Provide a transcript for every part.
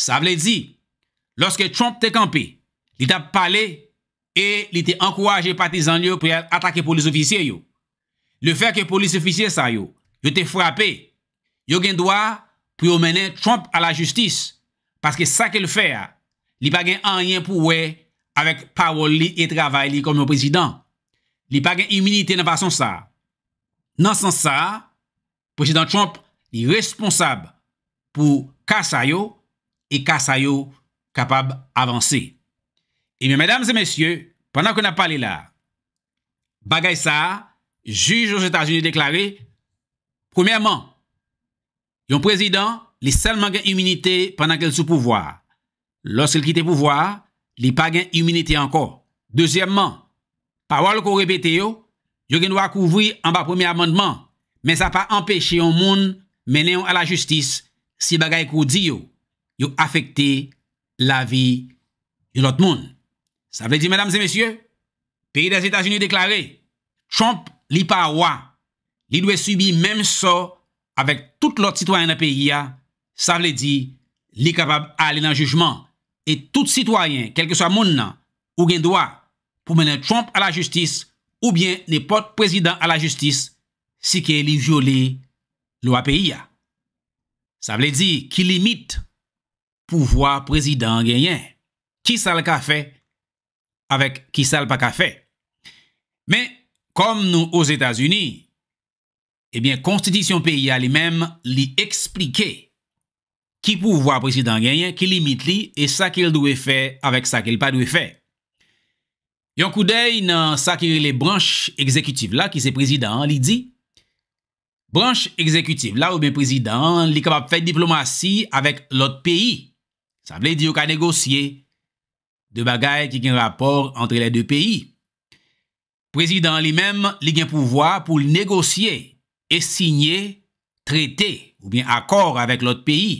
Sa vle di, lorske Trump te kampe, li ta pale e li te ankwaje patizanyo pou atake polis ofisye yo. Li fe ke polis ofisye sa yo, li te frape, yo gen doa pou yo mene Trump a la justis. Paske sa ke li fe a, li pa gen anyen pou we avèk pawol li e travay li komyo prezident. Li pa gen iminite nan vason sa. Nan san sa, prezident Trump li responsab pou ka sa yo, e kasa yo kapab avansi. E mi, mèdames et mèsyè, pèndan kè na pali la, bagay sa, juj yo s'États-Unis deklaré, premièman, yon prezident li sèlman gen immunité pèndan kèl sou pouvoar. Lòs kèl kite pouvoar, li pa gen immunité anko. Dezyèmman, pa wòl kò repete yo, yo gen wakou vwi an ba premiè amendman, men sa pa empèche yon moun menè yon ala justis si bagay kò di yo. yo afekte la vi yon lot moun. Sa vle di, mèdames et mèsyè, peyi das Etats-Unis yon deklare, Trump li pa wè, li lwè subi mèm so, avèk tout lot sitwayen nan peyi ya, sa vle di, li kapab alè nan jujman, et tout sitwayen, kelke sa moun nan, ou gen doa pou menè Trump a la justis, ou bien ne pot prezident a la justis, si ke li viole lwa peyi ya. Sa vle di, ki limite pouvwa prezidant genyen. Ki sal kafe avèk ki sal pa kafe. Mè, kom nou os Etats-Unis, ebyen konstitisyon peyi alè mèm li eksplike ki pouvwa prezidant genyen, ki limit li, e sa kil dwe fè avèk sa kil pa dwe fè. Yon koudey nan sa kil le branche ekzekutiv la ki se prezidant li di, branche ekzekutiv la ou ben prezidant li kapap fè diplomasi avèk lot peyi sa vle di yo ka negosye de bagay ki gen rapor entre le dwe peyi. Prezident li mem li gen pouvoi pou negosye e sinye trete ou bien akor avek lot peyi.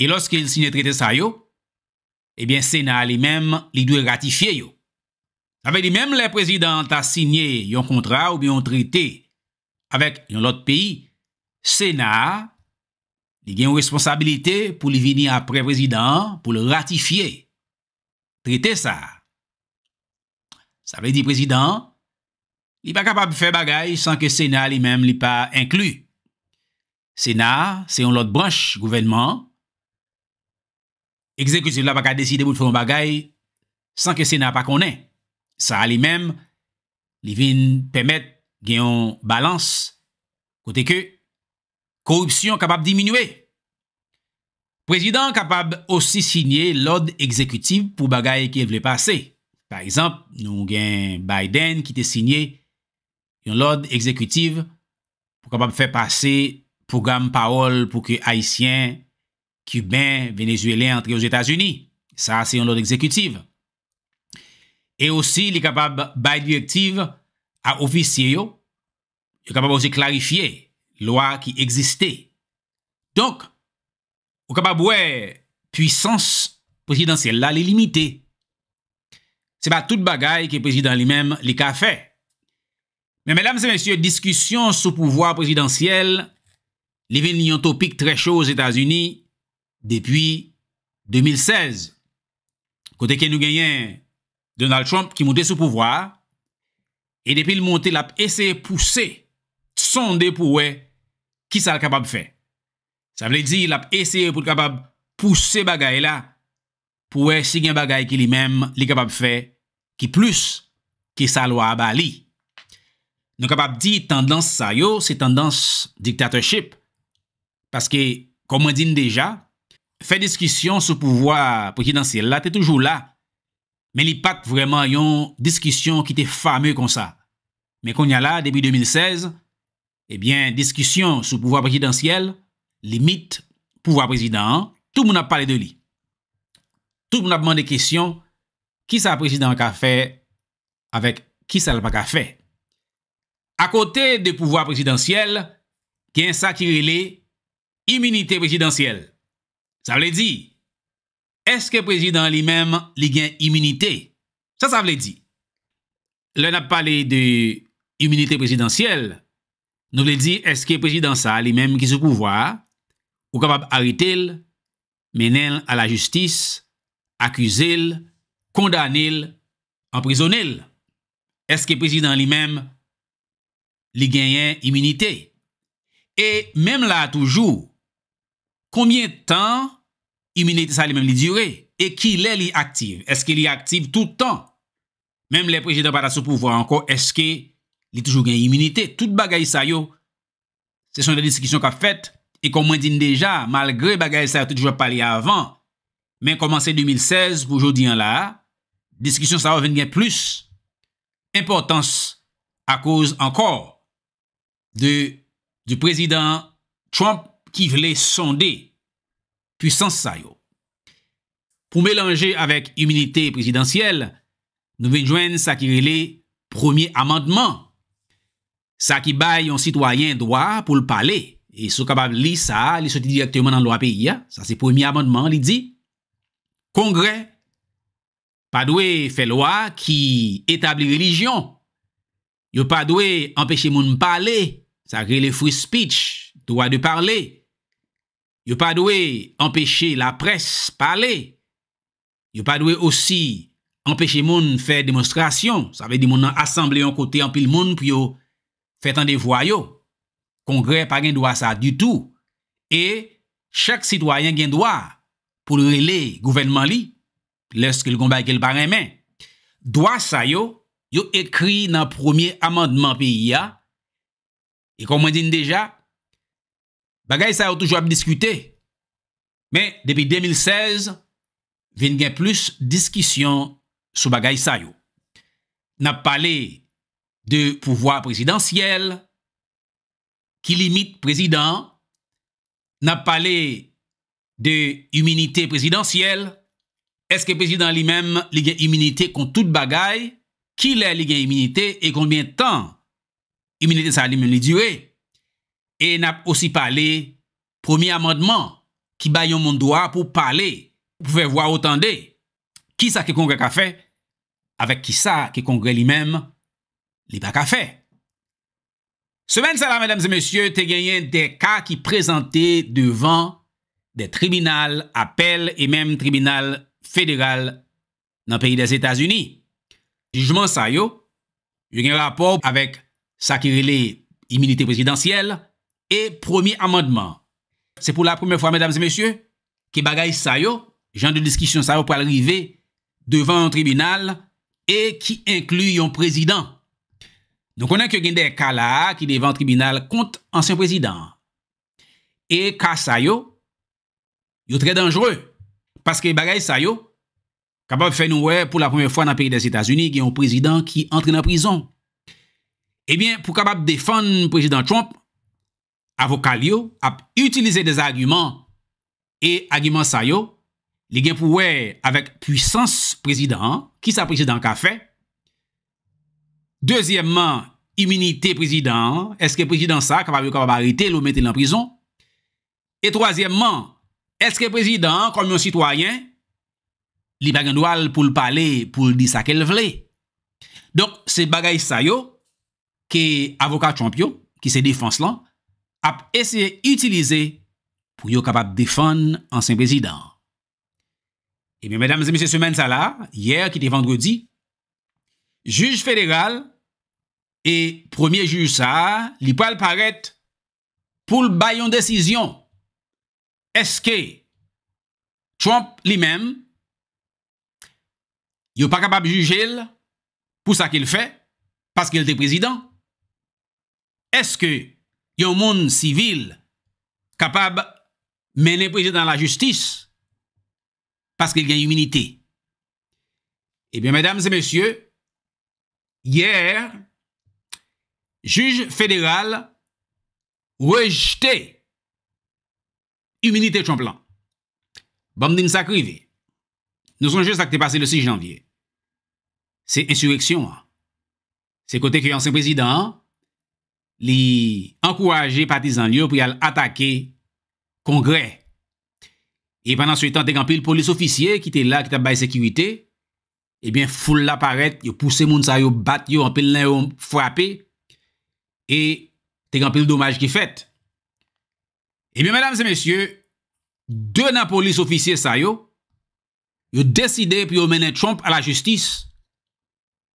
E loske il sinye trete sa yo, e bien sena li mem li dwe ratifiye yo. Sa vle di mem le prezident a sinye yon kontra ou bien yon trete avek yon lot peyi, sena Li gen yon responsabilite pou li vini apre prezident, pou le ratifiye. Trite sa. Sa vè di prezident, li pa kapap fè bagay san ke sena li mem li pa inklu. Sena, se yon lot branche gouvenman. Ekzekusiv la pa ka deside pou fè yon bagay san ke sena pa konen. Sa li mem li vini pemet gen yon balans kote kè. corruption capable de diminuer. Président capable aussi signer l'ordre exécutif pour bagaille qui veut passer. Par exemple, nous avons Biden qui a signé l'ordre exécutif pour capable faire passer programme parole pour que haïtiens, cubains, vénézuéliens entrent aux États-Unis. Ça c'est un ordre exécutif. Et aussi il est capable by directive à officier. Il est capable aussi clarifier loi qui existait. Donc, au capable ouais, puissance présidentielle là, est limitée. n'est pas toute bagaille que le président lui-même les a fait. Mais mesdames et messieurs, discussion sous pouvoir présidentiel, les un topic très chaud aux États-Unis depuis 2016. Côté que nous gagnons Donald Trump qui montait sous pouvoir, et depuis le monté, a essayé de pousser, sonder pour ki sa l kapab fè. Sa vle di, l ap ese pou l kapab pousse bagay la, pou wè sig yon bagay ki li mèm li kapab fè, ki plus ki sa l waba li. Nou kapab di, tendans sa yo, se tendans diktatorship, paske, komon din deja, fè diskisyon sou pouvoi pou ki dansi la, te toujou la, men li pat vreman yon diskisyon ki te fame kon sa. Men kon ya la, debi 2016, se, eh bien, discussion sur le pouvoir présidentiel, limite, pouvoir président, hein. tout le monde a parlé de lui. Tout le monde a demandé des questions, qui ça président a fait avec qui ça n'a pas fait. À côté de pouvoir présidentiel, qui a ça qui immunité présidentielle. Ça veut dire, est-ce que le président lui-même a une immunité Ça, ça veut dire. n'a a parlé de immunité présidentielle. Nou vle di, eske prejidant sa li menm ki sou pouvwa, ou kapab arite l, menen l a la justis, akuse l, kondane l, emprisonel. Eske prejidant li menm li genyen imunite. E menm la toujou, koumyen tan imunite sa li menm li dure? E ki lè li aktive? Eske li aktive toutan? Menm le prejidant pata sou pouvwa anko, eske imunite? il toujours gen immunité. tout bagay sa yo, se son des discussions qu'a faites, et comme on dit déjà, malgré bagay ça, yo toujours toujours avant, mais mais 2016 pour en là, la, discussion sa plus, Importance à cause encore du président Trump qui voulait sonder puissance Pour yo. Pour mélanger avec immunité présidentielle, nous venons ça qui est le premier amendement sa ki bay yon sitwayen doa pou l'pale, e sou kapab li sa, li soti direktoyman an loa peyi ya, sa se premi abondman li di, kongre, pa dwe fe loa ki etabli religyon, yo pa dwe empeshe moun pale, sa gri le free speech, doa de pale, yo pa dwe empeshe la pres pale, yo pa dwe osi empeshe moun fe demonstrasyon, sa ve di moun an asemble yon kote an pil moun pou yo Fè tan de vwa yo, kongre pa gen dwa sa du tou, e chak sitwayen gen dwa pou rele gouvenman li, lèst ke l konba e ke l barè men. Dwa sa yo, yo ekri nan promye amandman pi ya, e kon mwen din deja, bagay sa yo toujwa mdiskute, men depi 2016, ven gen plus diskisyon sou bagay sa yo. Na pale, de pouvoi presidansyel ki limite presidans nap pale de iminite presidansyel eske presidans li mem li gen iminite kon tout bagay ki le li gen iminite e konbyen tan iminite sa li men li dure e nap osi pale promi amandman ki bayon moun doa pou pale pou fe vwa otan de ki sa ke kongre ka fe avek ki sa ke kongre li mem li pa ka Ce Semen mesdames et messieurs, gagné des des qui qui devant devant tribunaux tribunaux, et même tribunaux tribunal dans le pays des états unis Jugement sa yo, rapport avec avec qui l'immunité immunité présidentielle et premier amendement. C'est pour la première fois, mesdames et messieurs, que bagay sa yo, genre de discussion ça yo pour devant un tribunal et qui inclut un président Nou konen ke gen de kala ki devan tribunal kont ansen prezidant. E ka sayo, yo tre dangere. Paske bagay sayo, kapab fè nou wè pou la premiè fwa nan peri des Etats-Unis, gen yon prezidant ki entre nan prizon. Ebyen, pou kapab defan prezidant Trump, avokal yo, ap utilize de agyman, e agyman sayo, li gen pou wè avèk pwisans prezidant ki sa prezidant ka fè, Dezyèmman, iminite prezidant, eske prezidant sa kapab yo kapab arite lou mette l'an prizon? Et trozyèmman, eske prezidant komyo sitwayen li bagandwal pou l'pale pou l'di sa kel vle? Donk, se bagay sa yo ki avokat champyo, ki se defans lan, ap ese utilize pou yo kapab defan ansen prezidant. E mi, mèdames et mèdames, semen sa la, yèr ki te vendredi, juj federal Et premier juge, ça, il peut paraître pour le bâillon décision. Est-ce que Trump lui-même, il n'est pas capable de juger pour ça qu'il fait, parce qu'il est président? Est-ce que y a un monde civil capable de mener le président à la justice parce qu'il a une immunité? Eh bien, mesdames et messieurs, hier, Juge fèderal rejte imilite chon plan. Bom din sa krive. Nou son jè sa k te pase le 6 janvye. Se insureksyon an. Se kote kre an sen prezident, li ankouraje pati zan liyo pou yal atake kongre. E panan sou etan te kampil polis ofisye, ki te la, ki te bay sekirite, ebyen eh foule la paret, yo pousse moun sa yo bat yo, anpel nan yo frapi, E te gampil dommaj ki fèt. Ebyen, mèdames et mèsyè, dè na polis ofisye sa yo, yo deside pou yo menè Trump a la justis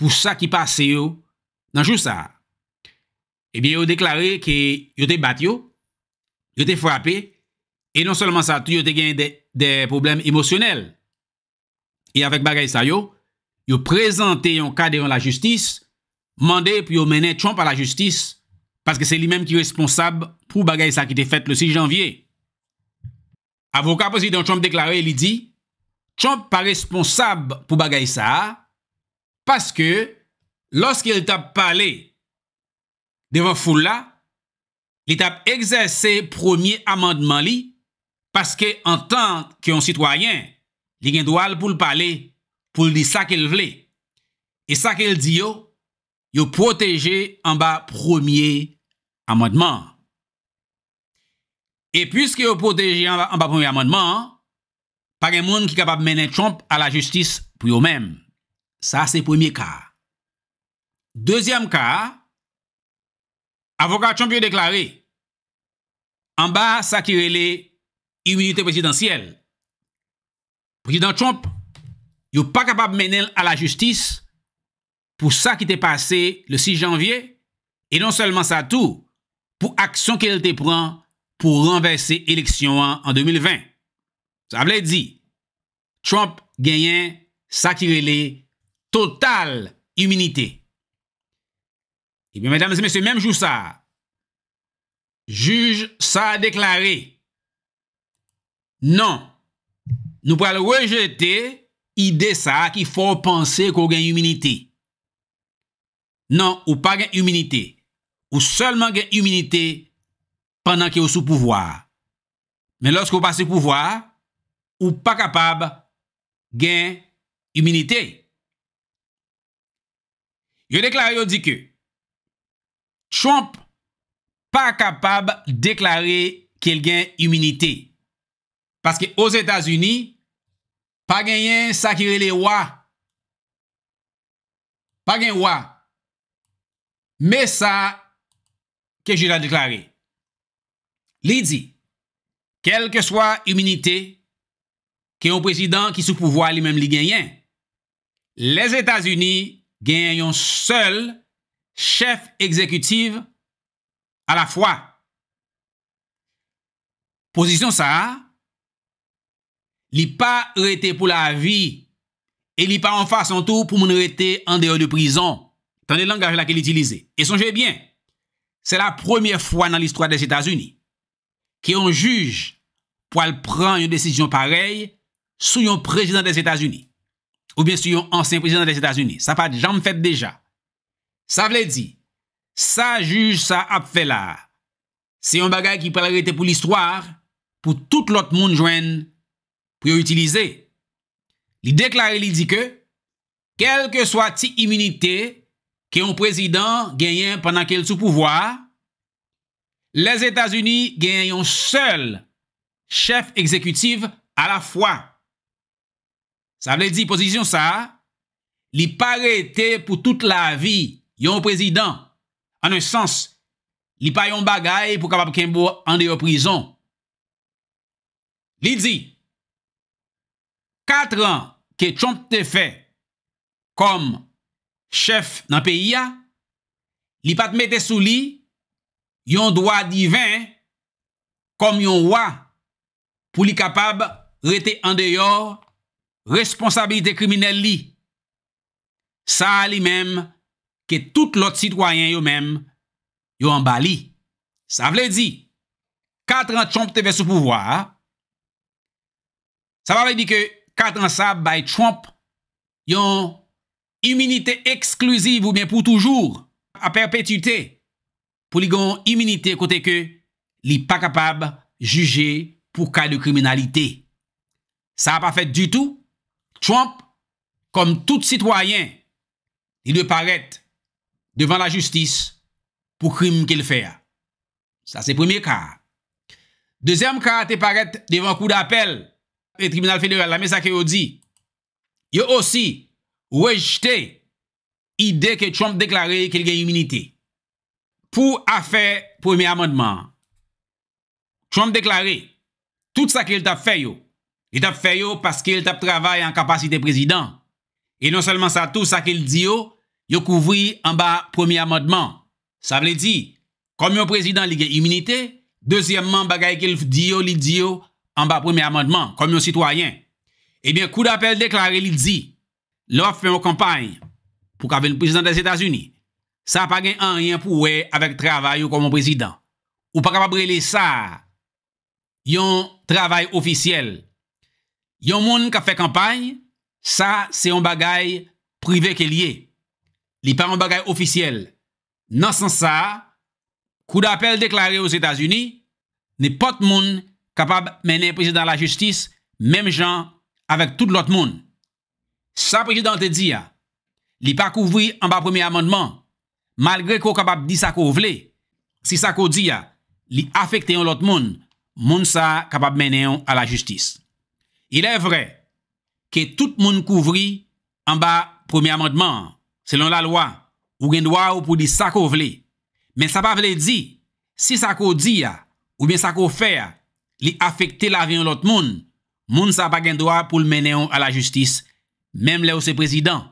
pou sa ki pase yo nan chou sa. Ebyen, eh yo deklare ki yo te bat yo, yo te frape, e non solman sa, tou yo te gen de problem emosyonel. E avèk bagay sa yo, yo prezante yon ka deran la justis mande pou yo mene Trump a la justis paske se li menm ki responsab pou bagay sa ki te fet le 6 janvye. Avoka posi don Trump deklaré li di Trump pa responsab pou bagay sa paske loske li tap pale de vo foule la li tap egzese promye amandman li paske an tan ki yon sitwayen li gen do al pou le pale pou le di sa ke l vle e sa ke l di yo yo proteje an ba promye amandman. E pwis ki yo proteje an ba promye amandman, pa gen moun ki kapab mene Trump a la justis pou yo men. Sa se premier ka. Dezyem ka, avokat Trump yo deklari, an ba sakirele yi wite presidansyel. Presidans Trump, yo pa kapab mene ala justis pour ça qui t'est passé le 6 janvier, et non seulement ça tout, pour action qu'elle te prend pour renverser l'élection en 2020. Ça veut dire, Trump gagne ça qui totale immunité. Et bien, mesdames et messieurs, même jour ça, juge ça a déclaré, non, nous pouvons rejeter idée ça qui faut penser qu'on gagne immunité. Non, ou pa gen iminite. Ou seulement gen iminite pendant ki ou sou pouvoar. Men losk ou pa sou pouvoar, ou pa kapab gen iminite. Yo deklar yo di ke Trump pa kapab deklari ke el gen iminite. Paske ou Etasuni, pa gen yen sakire le wak. Pa gen wak. Me sa ke jil a deklare, li di, kel ke swa iminite ke yon prezident ki sou pouvoi li mem li genyen, les Etats-Unis genyen yon seul chef exekutive a la fwa. Pozisyon sa, li pa rete pou la vi e li pa anfa son tou pou moun rete an dero de prizon. tan de langaje la ke li itilize. E sonje bien, se la premier fwa nan l'histoire des Etats-Unis, ki yon juj pou al pran yon desisyon parey sou yon prezident des Etats-Unis ou bien sou yon ansen prezident des Etats-Unis. Sa fad janm fèt deja. Sa vle di, sa juj sa ap fè la. Se yon bagay ki prelarete pou l'histoire pou tout l'ot moun jwen pou yon itilize. Li deklare li di ke kel ke swati imunite ke yon prezidant genyen panan ke yon sou pouvoi, les Etats-Unis genyen yon sel chef ekzekutiv a la fwa. Sa vle di pozisyon sa, li pa rete pou tout la vi yon prezidant. An yon sens, li pa yon bagay pou kapap kenbo ande yo prizon. Li di, katran ke chante fe kom chèf nan peyi ya, li pat mette sou li, yon doa divin, kom yon wwa, pou li kapab rete andeyor, responsabilite kriminelli, sa li menm, ke tout lot sitwayen yo menm, yo anbali. Sa vle di, katran chomp te ve sou pouvoar, sa vle di ke katran sa bay chomp, yon, iminite ekskluzive ou bien pou toujour a perpetite pou li gon iminite kote ke li pa kapab juje pou ka de kriminalite. Sa a pa fet du tou, Trump, kom tout sitwayen, il le paret devan la justis pou krim ke l'fer. Sa se premier ka. Dezem ka te paret devan kou d'apel et kriminal federal la mesa ki ou di. Yo osi, Ou e jte ide ke Trump deklare ke li gen imunite. Pou a fe premi amodman. Trump deklare tout sa ke li tap fe yo. Li tap fe yo paske li tap travay an kapasite prezident. E non selman sa tou sa ke li di yo, yo kouvri an ba premi amodman. Sa vle di, komyo prezident li gen imunite, dezyemman bagay ke li di yo, li di yo an ba premi amodman, komyo sitwayen. Ebyen kou da apel deklare li di... Lò fè mò kampany pou ka fè mò prezident des Etats-Unis, sa pa gen an riyan pou wè avèk travay ou kon mò prezident. Ou pa kapabre li sa, yon travay ofisiyel. Yon moun ka fè kampany, sa se yon bagay privè ke liye. Li pa yon bagay ofisiyel. Nan san sa, kou da apel deklare yo z Etats-Unis, ne pot moun kapab menè prezident la justis, mèm jan avèk tout lot moun. Sa prejidante di ya, li pa kouvri an ba premi amandman, malgre ko kapab di sa ko vle, si sa ko di ya, li afekte yon lot moun, moun sa kapab menen yon a la justis. Il e vre, ke tout moun kouvri an ba premi amandman, selon la loa, ou gen doa ou pou di sa ko vle, men sa pa vle di, si sa ko di ya, ou men sa ko fe, li afekte la vi yon lot moun, moun sa pa gen doa pou menen yon a la justis. Même là où c'est président,